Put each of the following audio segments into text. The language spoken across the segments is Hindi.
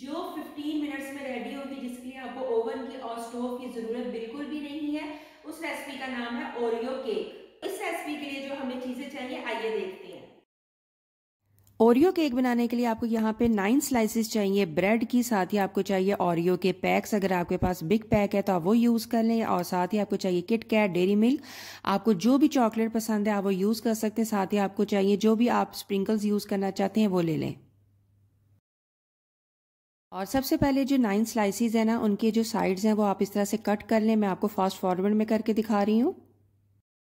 जो 15 मिनट्स में रेडी तो होगी जिसके लिए आपको ओवन की और स्टोव की ज़रूरत बिल्कुल भी नहीं है उस रेसिपी का नाम है ओरियो केक इस रेसिपी के लिए जो हमें चीज़ें चाहिए आइए देखते हैं ओरियो केक बनाने के लिए आपको यहाँ पे नाइन स्लाइसेस चाहिए ब्रेड की साथ ही आपको चाहिए ओरियो के पैक्स अगर आपके पास बिग पैक है तो आप वो यूज़ कर लें और साथ ही आपको चाहिए किट कैट डेरी मिल्क आपको जो भी चॉकलेट पसंद है आप वो यूज़ कर सकते हैं साथ ही आपको चाहिए जो भी आप स्प्रिंकल्स यूज़ करना चाहते हैं वो ले लें और सबसे पहले जो नाइन स्लाइसिस है ना उनके जो साइड्स हैं वो आप इस तरह से कट कर लें मैं आपको फास्ट फॉरवर्ड में करके दिखा रही हूँ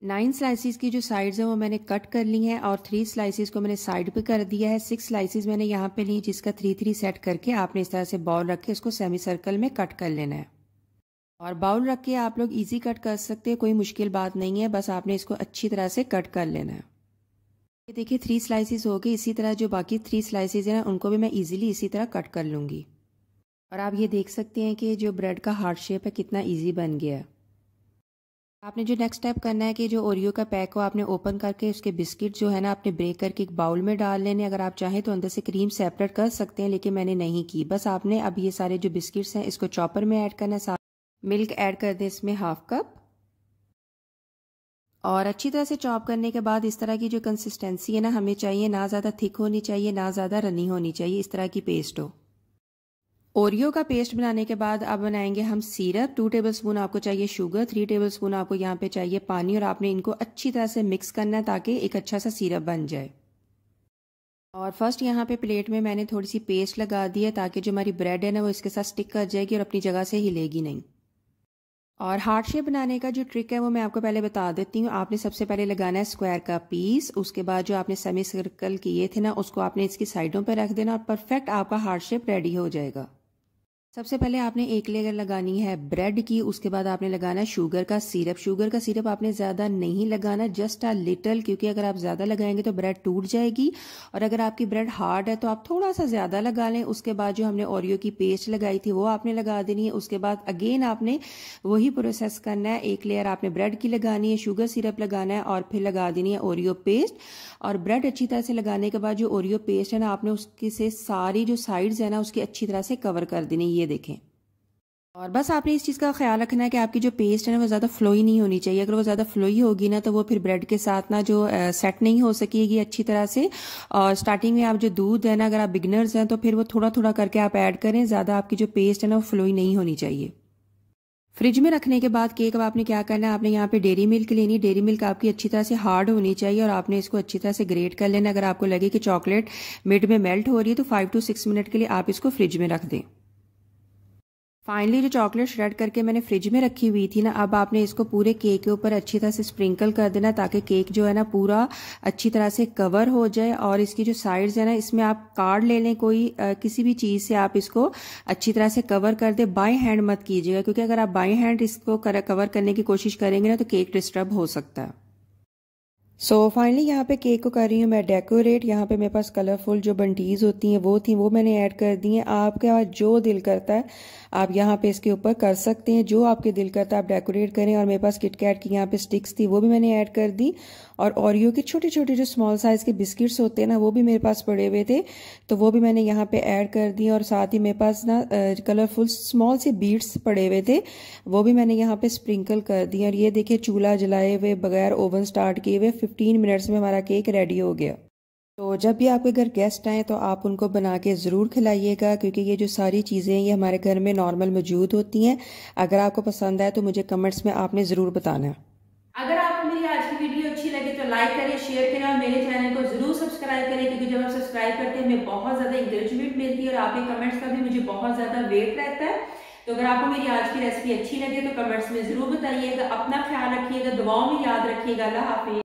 नाइन स्लाइसिस की जो साइड्स हैं वो मैंने कट कर ली हैं और थ्री स्लाइसिस को मैंने साइड पे कर दिया है सिक्स स्लाइसिस मैंने यहाँ पे ली जिसका थ्री थ्री सेट करके आपने इस तरह से बाउल रख के उसको सेमी सर्कल में कट कर लेना है और बाउल रख के आप लोग इजी कट कर सकते हैं कोई मुश्किल बात नहीं है बस आपने इसको अच्छी तरह से कट कर लेना है ये देखिए थ्री स्लाइसिस हो गए इसी तरह जो बाकी थ्री स्लाइसिस हैं उनको भी मैं इजीली इसी तरह कट कर लूँगी और आप ये देख सकते हैं कि जो ब्रेड का हार्ड शेप है कितना ईजी बन गया है आपने जो नेक्स्ट स्टेप करना है कि जो ओरियो का पैक हो आपने ओपन करके उसके बिस्किट जो है ना आपने ब्रेक करके एक बाउल में डाल लेने अगर आप चाहें तो अंदर से क्रीम सेपरेट कर सकते हैं लेकिन मैंने नहीं की बस आपने अब ये सारे जो बिस्किट्स हैं इसको चॉपर में ऐड करना है साथ मिल्क ऐड कर दें इसमें हाफ कप और अच्छी तरह से चॉप करने के बाद इस तरह की जो कंसिस्टेंसी है ना हमें चाहिए ना ज़्यादा थिक होनी चाहिए ना ज़्यादा रनी होनी चाहिए इस तरह की पेस्ट हो ओरियो का पेस्ट बनाने के बाद अब बनाएंगे हम सीरप टू टेबल स्पून आपको चाहिए शुगर थ्री टेबल स्पून आपको यहाँ पे चाहिए पानी और आपने इनको अच्छी तरह से मिक्स करना है ताकि एक अच्छा सा सीरप बन जाए और फर्स्ट यहाँ पे प्लेट में मैंने थोड़ी सी पेस्ट लगा दी है ताकि जो हमारी ब्रेड है ना वो इसके साथ स्टिक कर जाएगी और अपनी जगह से हिलेगी नहीं और हार्ड शेप बनाने का जो ट्रिक है वो मैं आपको पहले बता देती हूँ आपने सबसे पहले लगाना है स्क्वायर का पीस उसके बाद जो आपने सेमी सर्कल किए थे ना उसको आपने इसकी साइडों पर रख देना और परफेक्ट आपका हार्ट शेप रेडी हो जाएगा सबसे पहले आपने एक लेयर लगानी है ब्रेड की उसके बाद आपने लगाना है शुगर का सिरप शुगर का सिरप आपने ज़्यादा नहीं लगाना जस्ट अ लिटल क्योंकि अगर आप ज़्यादा लगाएंगे तो ब्रेड टूट जाएगी और अगर आपकी ब्रेड हार्ड है तो आप थोड़ा सा ज़्यादा लगा लें उसके बाद जो हमने ओरियो की पेस्ट लगाई थी वो आपने लगा देनी है उसके बाद अगेन आपने वही प्रोसेस करना है एक लेयर आपने ब्रेड की लगानी है शुगर सिरप लगाना है और फिर लगा देनी है ओरियो पेस्ट और ब्रेड अच्छी तरह से लगाने के बाद जो ओरियो पेस्ट है ना आपने उसके से सारी जो साइड्स है ना उसकी अच्छी तरह से कवर कर देनी है ये देखें और बस आपने इस चीज़ का ख्याल रखना है कि आपकी जो पेस्ट है ना वो ज़्यादा फ्लोई नहीं होनी चाहिए अगर वो ज़्यादा फ्लोई होगी ना तो वो फिर ब्रेड के साथ ना जो सेट नहीं हो सकेगी अच्छी तरह से और स्टार्टिंग में आप जो दूध है ना अगर आप बिगनर्स हैं तो फिर वो थोड़ा थोड़ा करके आप ऐड करें ज़्यादा आपकी जो पेस्ट है ना वो फ्लोई नहीं होनी चाहिए फ्रिज में रखने के बाद केक अब आपने क्या करना है आपने यहाँ पे डेरी मिल्क लेनी डेरी मिल्क आपकी अच्छी तरह से हार्ड होनी चाहिए और आपने इसको अच्छी तरह से ग्रेट कर लेना अगर आपको लगे कि चॉकलेट मिड में मेल्ट हो रही है तो फाइव टू सिक्स मिनट के लिए आप इसको फ्रिज में रख दें फाइनली जो चॉकलेट श्रेड करके मैंने फ्रिज में रखी हुई थी ना अब आपने इसको पूरे केक के ऊपर अच्छी तरह से स्प्रिंकल कर देना ताकि केक जो है ना पूरा अच्छी तरह से कवर हो जाए और इसकी जो साइड्स है ना इसमें आप कार्ड ले लें कोई आ, किसी भी चीज़ से आप इसको अच्छी तरह से कवर कर दे बाई हैंड मत कीजिएगा क्योंकि अगर आप बाई हैंड इसको कर, कवर करने की कोशिश करेंगे ना तो केक डिस्टर्ब हो सकता है सो so, फाइनली यहाँ पे केक को कर रही हूँ मैं डेकोरेट यहाँ पे मेरे पास कलरफुल जो बंटीज़ होती हैं वो थी वो मैंने ऐड कर दी हैं आपके पास जो दिल करता है आप यहाँ पे इसके ऊपर कर सकते हैं जो आपके दिल करता है आप डेकोरेट करें और मेरे पास किटकैट की यहाँ पे स्टिक्स थी वो भी मैंने ऐड कर दी और ओरियो के छोटे छोटे जो स्मॉल साइज़ के बिस्किट्स होते हैं ना वो भी मेरे पास पड़े हुए थे तो वो भी मैंने यहाँ पे ऐड कर दी और साथ ही मेरे पास ना कलरफुल स्मॉल से बीड्स पड़े हुए थे वो भी मैंने यहाँ पे स्प्रिंकल कर दिए और ये देखिए चूल्हा जलाए हुए बगैर ओवन स्टार्ट किए हुए फिफ्टीन मिनट्स में हमारा केक रेडी हो गया तो जब भी आपके घर गेस्ट आएँ तो आप उनको बना के ज़रूर खिलाइएगा क्योंकि ये जो सारी चीज़ें हैं ये हमारे घर में नॉर्मल मौजूद होती हैं अगर आपको पसंद आए तो मुझे कमेंट्स में आपने ज़रूर बताना अगर आपको मेरी आज की वीडियो अच्छी लगे तो लाइक करें शेयर करें और मेरे चैनल को ज़रूर सब्सक्राइब करें क्योंकि जब आप सब्सक्राइब करते हैं हमें बहुत ज़्यादा इंगेजमेंट मिलती है और आपके कमेंट्स का भी मुझे बहुत ज़्यादा वेट रहता है तो अगर आपको मेरी आज की रेसिपी अच्छी लगे तो कमेंट्स में ज़रूर बताइएगा अपना ख्याल रखिएगा दुआओं में याद रखिएगा अल्लाह हाफिज़